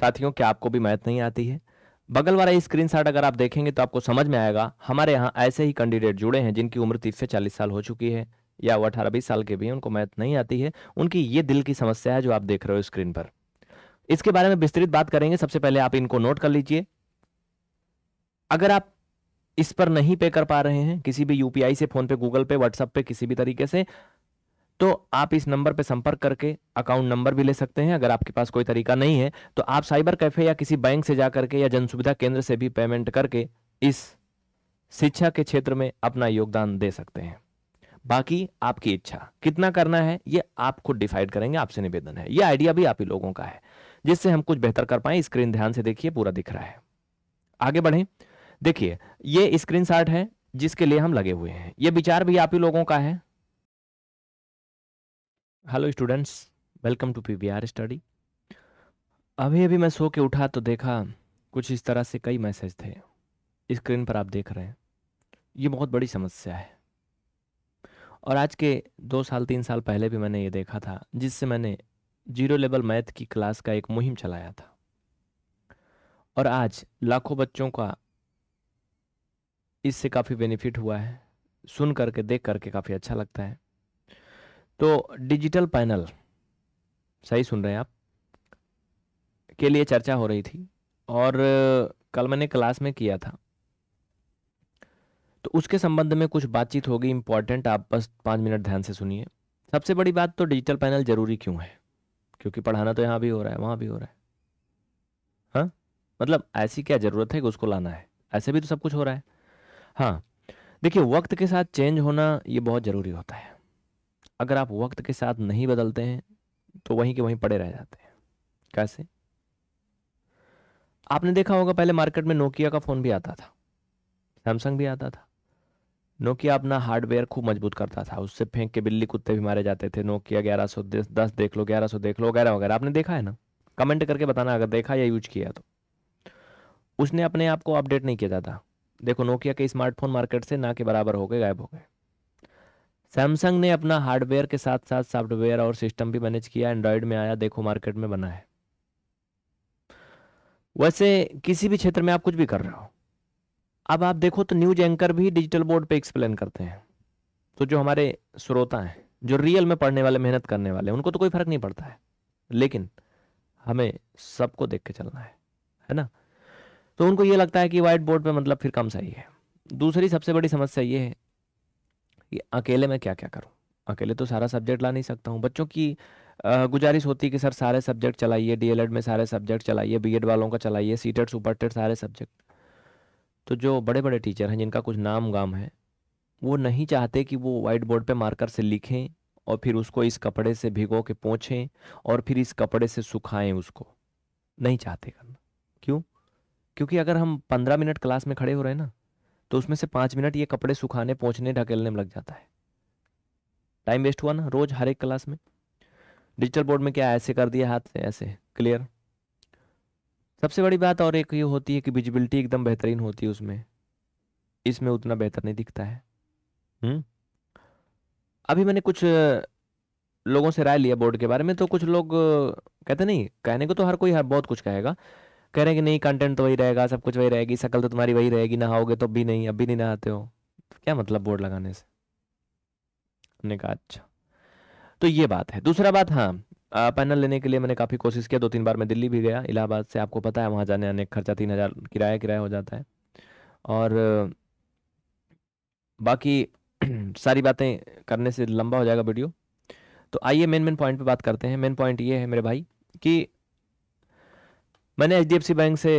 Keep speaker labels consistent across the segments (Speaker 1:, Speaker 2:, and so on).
Speaker 1: साथियों क्या आपको भी मैथ नहीं आती है बगल वाला शॉट अगर आप देखेंगे तो आपको समझ में आएगा हमारे यहाँ ऐसे ही कैंडिडेट जुड़े हैं जिनकी उम्र तीस से चालीस साल हो चुकी है या वो अठारह बीस साल के भी उनको मैथ नहीं आती है उनकी ये दिल की समस्या है जो आप देख रहे हो स्क्रीन पर इसके बारे में विस्तृत बात करेंगे सबसे पहले आप इनको नोट कर लीजिए अगर आप इस पर नहीं पे कर पा रहे हैं किसी भी यूपीआई से फोन पे गूगल पे व्हाट्सएप पे किसी भी तरीके से तो आप इस नंबर पर संपर्क करके अकाउंट नंबर भी ले सकते हैं अगर आपके पास कोई तरीका नहीं है तो आप साइबर कैफे या किसी बैंक से जा करके या जन सुविधा केंद्र से भी पेमेंट करके इस शिक्षा के क्षेत्र में अपना योगदान दे सकते हैं बाकी आपकी इच्छा कितना करना है ये आप खुद डिसाइड करेंगे आपसे निवेदन है ये आइडिया भी आप ही लोगों का है जिससे हम कुछ बेहतर कर पाए स्क्रीन ध्यान से देखिए पूरा दिख रहा है आगे बढ़ें देखिए ये स्क्रीन है जिसके लिए हम लगे हुए हैं ये विचार भी आप ही लोगों का है hello students welcome to PVR study अभी अभी मैं सो के उठा तो देखा कुछ इस तरह से कई मैसेज थे स्क्रीन पर आप देख रहे हैं ये बहुत बड़ी समस्या है और आज के दो साल तीन साल पहले भी मैंने ये देखा था जिससे मैंने जीरो लेवल मैथ की क्लास का एक मुहिम चलाया था और आज लाखों बच्चों का इससे काफ़ी बेनिफिट हुआ है सुन करके देख करके काफ़ी अच्छा लगता है तो डिजिटल पैनल सही सुन रहे हैं आप के लिए चर्चा हो रही थी और कल मैंने क्लास में किया था तो उसके संबंध में कुछ बातचीत होगी इम्पॉर्टेंट आप बस पाँच मिनट ध्यान से सुनिए सबसे बड़ी बात तो डिजिटल पैनल ज़रूरी क्यों है क्योंकि पढ़ाना तो यहाँ भी हो रहा है वहाँ भी हो रहा है हाँ मतलब ऐसी क्या ज़रूरत है कि उसको लाना है ऐसे भी तो सब कुछ हो रहा है हाँ देखिए वक्त के साथ चेंज होना ये बहुत ज़रूरी होता है अगर आप वक्त के साथ नहीं बदलते हैं तो वहीं के वहीं पड़े रह जाते हैं कैसे आपने देखा होगा पहले मार्केट में नोकिया का फ़ोन भी आता था सैमसंग भी आता था नोकिया अपना हार्डवेयर खूब मजबूत करता था उससे फेंक के बिल्ली कुत्ते भी मारे जाते थे नोकिया ग्यारह सौ दस देख लो ग्यारह सौ देख लो वगैरह वगैरह आपने देखा है ना कमेंट करके बताना अगर देखा या यूज किया तो उसने अपने आप को अपडेट नहीं किया जाता देखो नोकिया के स्मार्टफोन मार्केट से ना के बराबर हो गए गायब हो गए सैमसंग ने अपना हार्डवेयर के साथ साथ सॉफ्टवेयर और सिस्टम भी मैनेज किया एंड्रॉयड में आया देखो मार्केट में बना है वैसे किसी भी क्षेत्र में आप कुछ भी कर रहे हो अब आप देखो तो न्यूज एंकर भी डिजिटल बोर्ड पे एक्सप्लेन करते हैं तो जो हमारे श्रोता हैं जो रियल में पढ़ने वाले मेहनत करने वाले उनको तो कोई फर्क नहीं पड़ता है लेकिन हमें सबको देख के चलना है है ना तो उनको ये लगता है कि व्हाइट बोर्ड पे मतलब फिर कम सही है दूसरी सबसे बड़ी समस्या ये है अकेले मैं क्या क्या करूँ अकेले तो सारा सब्जेक्ट ला नहीं सकता हूँ बच्चों की गुजारिश होती है कि सर सारे सब्जेक्ट चलाइए डीएलएड में सारे सब्जेक्ट चलाइए एड वालों का चलाइए सीटेड सुपर टेड सारे सब्जेक्ट तो जो बड़े बड़े टीचर हैं जिनका कुछ नाम गाम है वो नहीं चाहते कि वो वाइट बोर्ड पर मार्कर से लिखें और फिर उसको इस कपड़े से भिगो के पोंछें और फिर इस कपड़े से सुखाएं उसको नहीं चाहते करना क्यों क्योंकि अगर हम पंद्रह मिनट क्लास में खड़े हो रहे हैं ना तो उसमें से पांच मिनट ये कपड़े सुखाने पहुंचने ढकेलने में लग जाता है टाइम वेस्ट हुआ ना रोज हर एक क्लास में डिजिटल बोर्ड में क्या ऐसे कर दिया हाथ से ऐसे क्लियर सबसे बड़ी बात और एक ये होती है कि विजिबिलिटी एकदम बेहतरीन होती है उसमें इसमें उतना बेहतर नहीं दिखता है हुँ? हम्म? अभी मैंने कुछ लोगों से राय लिया बोर्ड के बारे में तो कुछ लोग कहते नहीं कहने को तो हर कोई हर बहुत कुछ कहेगा कह रहे हैं कि नहीं कंटेंट तो वही रहेगा सब कुछ वही रहेगी शक्ल तो तुम्हारी वही रहेगी नहाओगे तो भी नहीं अभी नहीं नहाते हो क्या मतलब बोर्ड लगाने से हमने कहा अच्छा तो ये बात है दूसरा बात हाँ पैनल लेने के लिए मैंने काफ़ी कोशिश किया दो तीन बार मैं दिल्ली भी गया इलाहाबाद से आपको पता है वहाँ जाने आने का खर्चा तीन हज़ार किराया किराया हो जाता है और बाकी सारी बातें करने से लंबा हो जाएगा वीडियो तो आइए मेन मेन पॉइंट पे बात करते हैं मेन पॉइंट ये है मेरे भाई कि मैंने एच बैंक से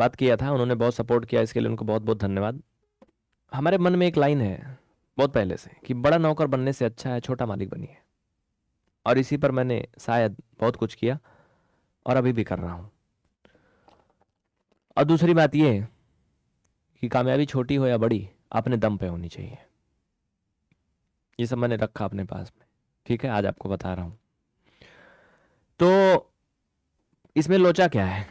Speaker 1: बात किया था उन्होंने बहुत सपोर्ट किया इसके लिए उनको बहुत बहुत धन्यवाद हमारे मन में एक लाइन है बहुत पहले से कि बड़ा नौकर बनने से अच्छा है छोटा मालिक बनिए और इसी पर मैंने शायद बहुत कुछ किया और अभी भी कर रहा हूँ और दूसरी बात यह कि कामयाबी छोटी हो या बड़ी अपने दम पे होनी चाहिए ये सब मैंने रखा अपने पास में ठीक है आज आपको बता रहा हूँ तो इसमें लोचा क्या है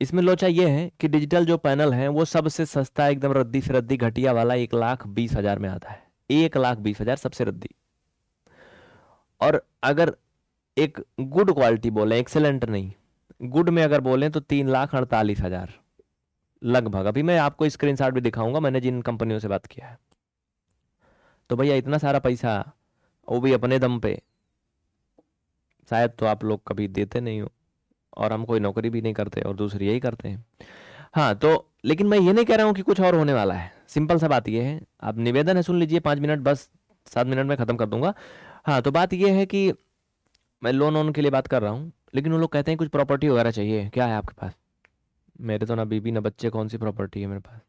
Speaker 1: इसमें लोचा ये है कि डिजिटल जो पैनल है वो सबसे सस्ता एकदम रद्दी से रद्दी घटिया वाला एक लाख बीस हज़ार में आता है एक लाख बीस हज़ार सबसे रद्दी और अगर एक गुड क्वालिटी बोले एक्सेलेंट नहीं गुड में अगर बोले तो तीन लाख अड़तालीस हज़ार लगभग अभी मैं आपको शॉट भी दिखाऊंगा मैंने जिन कंपनियों से बात किया है तो भैया इतना सारा पैसा वो भी अपने दम पे शायद तो आप लोग कभी देते नहीं हो और हम कोई नौकरी भी नहीं करते और दूसरे यही करते हैं हाँ तो लेकिन मैं ये नहीं कह रहा हूँ कि कुछ और होने वाला है सिंपल सा बात यह है आप निवेदन है सुन लीजिए पाँच मिनट बस सात मिनट में ख़त्म कर दूंगा हाँ तो बात यह है कि मैं लोन ओन के लिए बात कर रहा हूँ लेकिन वो लोग कहते हैं कुछ प्रॉपर्टी वगैरह चाहिए क्या है आपके पास मेरे तो ना बीबी ना बच्चे कौन सी प्रॉपर्टी है मेरे पास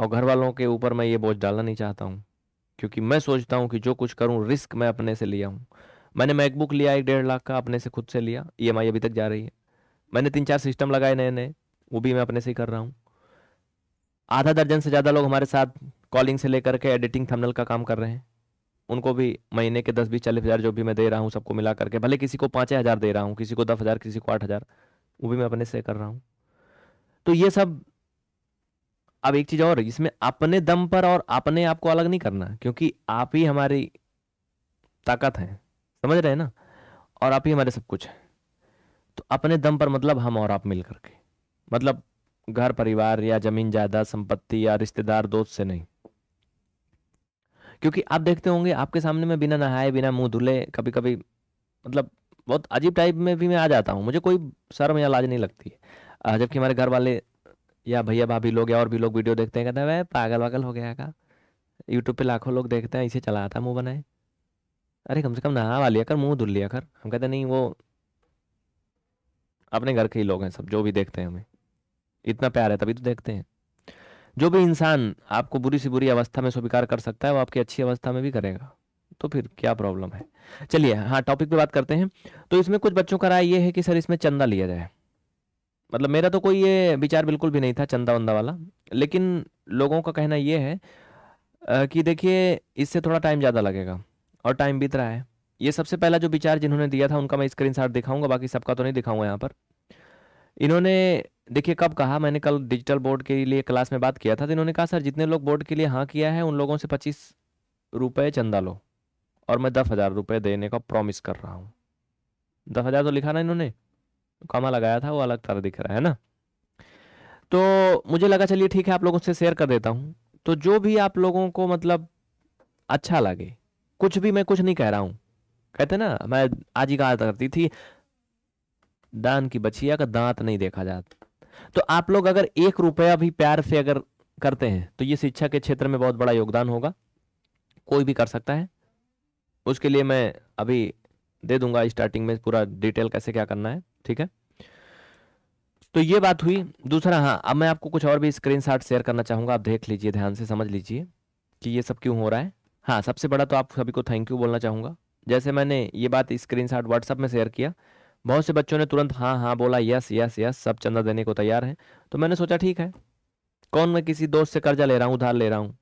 Speaker 1: और घर वालों के ऊपर मैं ये बोझ डालना नहीं चाहता हूँ क्योंकि मैं सोचता हूँ कि जो कुछ करूँ रिस्क मैं अपने से लिया हूँ मैंने मैकबुक लिया एक डेढ़ लाख का अपने से खुद से लिया ई e अभी तक जा रही है मैंने तीन चार सिस्टम लगाए नए नए वो भी मैं अपने से ही कर रहा हूँ आधा दर्जन से ज़्यादा लोग हमारे साथ कॉलिंग से लेकर के एडिटिंग थंबनेल का काम कर रहे हैं उनको भी महीने के दस बीस चालीस हज़ार जो भी मैं दे रहा हूँ सबको मिला करके भले किसी को पाँच हज़ार दे रहा हूँ किसी को दस हज़ार किसी को आठ हज़ार वो भी मैं अपने से कर रहा हूँ तो ये सब अब एक चीज़ और इसमें अपने दम पर और अपने आप को अलग नहीं करना क्योंकि आप ही हमारी ताकत हैं समझ रहे हैं ना और आप ही हमारे सब कुछ हैं तो अपने दम पर मतलब हम और आप मिल करके मतलब घर परिवार या जमीन जायदाद संपत्ति या रिश्तेदार दोस्त से नहीं क्योंकि आप देखते होंगे आपके सामने में बिना नहाए बिना मुंह धुले कभी कभी मतलब बहुत अजीब टाइप में भी मैं आ जाता हूँ मुझे कोई शर्म या लाज नहीं लगती है जबकि हमारे घर वाले या भैया भाभी लोग या और भी लोग वीडियो देखते हैं कहते हैं वह पागल वागल हो गया का यूट्यूब पे लाखों लोग देखते हैं इसे चला आता बनाए अरे कम से कम नहा वा लिया कर मुंह धुल लिया कर हम कहते नहीं वो अपने घर के ही लोग हैं सब जो भी देखते हैं हमें इतना प्यार है तभी तो देखते हैं जो भी इंसान आपको बुरी से बुरी अवस्था में स्वीकार कर सकता है वो आपकी अच्छी अवस्था में भी करेगा तो फिर क्या प्रॉब्लम है चलिए हाँ टॉपिक पे बात करते हैं तो इसमें कुछ बच्चों का राय ये है कि सर इसमें चंदा लिया जाए मतलब मेरा तो कोई ये विचार बिल्कुल भी नहीं था चंदा वंदा वाला लेकिन लोगों का कहना ये है कि देखिए इससे थोड़ा टाइम ज़्यादा लगेगा और टाइम बीत रहा है ये सबसे पहला जो विचार जिन्होंने दिया था उनका मैं स्क्रीन शॉट दिखाऊंगा बाकी सबका तो नहीं दिखाऊंगा यहाँ पर इन्होंने देखिए कब कहा मैंने कल डिजिटल बोर्ड के लिए क्लास में बात किया था तो इन्होंने कहा सर जितने लोग बोर्ड के लिए हाँ किया है उन लोगों से पच्चीस रुपये चंदा लो और मैं दस हज़ार रुपये देने का प्रॉमिस कर रहा हूँ दस हज़ार तो लिखा ना इन्होंने तो कमा लगाया था वो अलग तरह दिख रहा है ना तो मुझे लगा चलिए ठीक है आप लोगों से शेयर कर देता हूँ तो जो भी आप लोगों को मतलब अच्छा लगे कुछ भी मैं कुछ नहीं कह रहा हूं कहते ना मैं आज ही कहा करती थी दान की बछिया का दांत नहीं देखा जाता तो आप लोग अगर एक रुपया भी प्यार से अगर करते हैं तो ये शिक्षा के क्षेत्र में बहुत बड़ा योगदान होगा कोई भी कर सकता है उसके लिए मैं अभी दे दूंगा स्टार्टिंग में पूरा डिटेल कैसे क्या करना है ठीक है तो ये बात हुई दूसरा हाँ अब मैं आपको कुछ और भी स्क्रीन शेयर करना चाहूंगा आप देख लीजिए ध्यान से समझ लीजिए कि ये सब क्यों हो रहा है हाँ सबसे बड़ा तो आप सभी को थैंक यू बोलना चाहूँगा जैसे मैंने ये बात स्क्रीन शॉट व्हाट्सअप में शेयर किया बहुत से बच्चों ने तुरंत हाँ हाँ बोला यस यस यस सब चंदा देने को तैयार हैं तो मैंने सोचा ठीक है कौन मैं किसी दोस्त से कर्जा ले रहा हूँ उधार ले रहा हूँ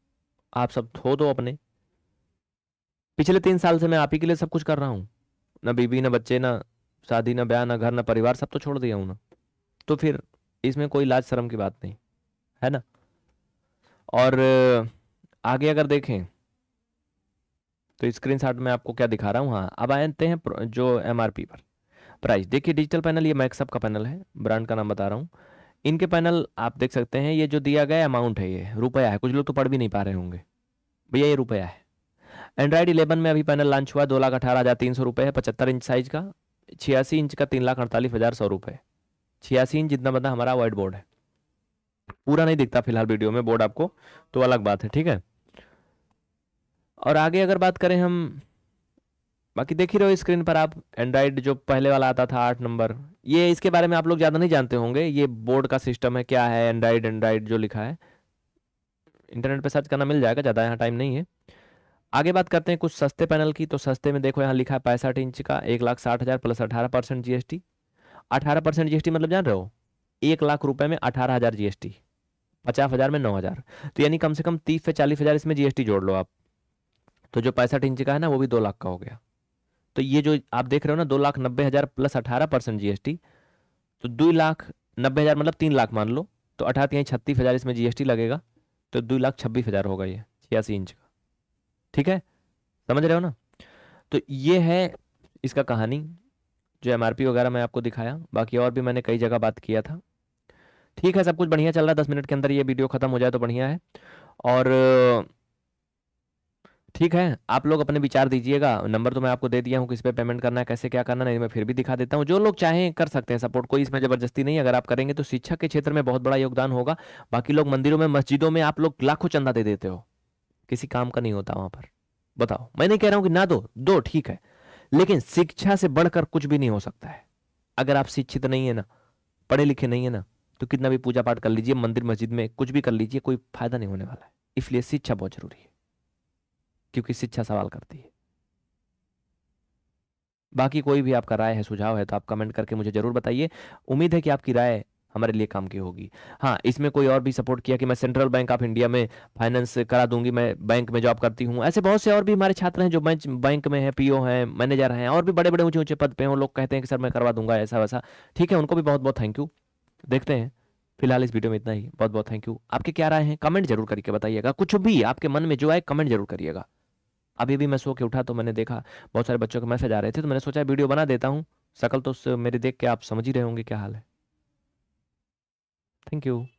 Speaker 1: आप सब हो दो अपने पिछले तीन साल से मैं आप ही के लिए सब कुछ कर रहा हूँ ना बीबी ना बच्चे ना शादी ना ब्याह ना घर ना परिवार सब तो छोड़ दिया हूँ ना तो फिर इसमें कोई लाज शर्म की बात नहीं है ना और आगे अगर देखें तो स्क्रीन शॉट में आपको क्या दिखा रहा हूँ हाँ अब आते हैं जो एम पर प्राइस देखिए डिजिटल पैनल ये मैक्सअप का पैनल है ब्रांड का नाम बता रहा हूँ इनके पैनल आप देख सकते हैं ये जो दिया गया अमाउंट है ये रुपया है कुछ लोग तो पढ़ भी नहीं पा रहे होंगे भैया ये रुपया है एंड्रॉयड इलेवन में अभी पैनल लॉन्च हुआ दो लाख अठारह हज़ार तीन सौ रुपये है पचहत्तर इंच साइज का छियासी इंच का तीन लाख अड़तालीस हज़ार सौ रुपये छियासी इंच जितना बंदा हमारा वाइट बोर्ड है पूरा नहीं दिखता फिलहाल वीडियो में बोर्ड आपको तो अलग बात है ठीक है और आगे अगर बात करें हम बाकी देख ही रहो स्क्रीन पर आप एंड्राइड जो पहले वाला आता था आठ नंबर ये इसके बारे में आप लोग ज़्यादा नहीं जानते होंगे ये बोर्ड का सिस्टम है क्या है एंड्राइड एंड्राइड जो लिखा है इंटरनेट पर सर्च करना मिल जाएगा ज़्यादा यहाँ टाइम नहीं है आगे बात करते हैं कुछ सस्ते पैनल की तो सस्ते में देखो यहाँ लिखा है पैंसठ इंच का एक लाख साठ हज़ार प्लस अठारह परसेंट जी अठारह परसेंट जी मतलब जान रहे हो एक लाख रुपए में अठारह हज़ार जी पचास हज़ार में नौ हज़ार तो यानी कम से कम तीस से चालीस हज़ार इसमें जीएसटी जोड़ लो आप तो जो पैंसठ इंच का है ना वो भी दो लाख का हो गया तो ये जो आप देख रहे हो ना दो लाख नब्बे हज़ार प्लस अठारह परसेंट जी तो दो लाख नब्बे हज़ार मतलब तीन लाख मान लो तो अठारह छत्तीस हज़ार इसमें जीएसटी लगेगा तो दो लाख छब्बीस हज़ार होगा ये छियासी इंच का ठीक है समझ रहे हो ना तो ये है इसका कहानी जो एम वगैरह मैं आपको दिखाया बाकी और भी मैंने कई जगह बात किया था ठीक है सब कुछ बढ़िया चल रहा है दस मिनट के अंदर ये वीडियो ख़त्म हो जाए तो बढ़िया है और ठीक है आप लोग अपने विचार दीजिएगा नंबर तो मैं आपको दे दिया हूँ किस पे पेमेंट करना है कैसे क्या करना नहीं तो मैं फिर भी दिखा देता हूँ जो लोग चाहें कर सकते हैं सपोर्ट कोई इसमें जबरदस्ती नहीं अगर आप करेंगे तो शिक्षा के क्षेत्र में बहुत बड़ा योगदान होगा बाकी लोग मंदिरों में मस्जिदों में आप लोग लाखों चंदा दे देते हो किसी काम का नहीं होता वहां पर बताओ मैं नहीं कह रहा हूं कि ना दो दो ठीक है लेकिन शिक्षा से बढ़कर कुछ भी नहीं हो सकता है अगर आप शिक्षित नहीं है ना पढ़े लिखे नहीं है ना तो कितना भी पूजा पाठ कर लीजिए मंदिर मस्जिद में कुछ भी कर लीजिए कोई फायदा नहीं होने वाला है इसलिए शिक्षा बहुत जरूरी है क्योंकि शिक्षा सवाल करती है बाकी कोई भी आपका राय है सुझाव है तो आप कमेंट करके मुझे जरूर बताइए उम्मीद है कि आपकी राय हमारे लिए काम की होगी हाँ इसमें कोई और भी सपोर्ट किया कि मैं सेंट्रल बैंक ऑफ इंडिया में फाइनेंस करा दूंगी मैं बैंक में जॉब करती हूँ ऐसे बहुत से और भी हमारे छात्र हैं जो बैंक में हैं पीओ हैं मैनेजर हैं और भी बड़े बड़े ऊंचे ऊंचे पद पे हैं लोग कहते हैं कि सर मैं करवा दूंगा ऐसा वैसा ठीक है उनको भी बहुत बहुत थैंक यू देखते हैं फिलहाल इस वीडियो में इतना ही बहुत बहुत थैंक यू आपके क्या राय है कमेंट जरूर करके बताइएगा कुछ भी आपके मन में जो आए कमेंट जरूर करिएगा अभी भी मैं सो के उठा तो मैंने देखा बहुत सारे बच्चों के मैसेज आ रहे थे तो मैंने सोचा वीडियो बना देता हूँ शकल तो मेरे देख के आप समझ ही रहे होंगे क्या हाल है थैंक यू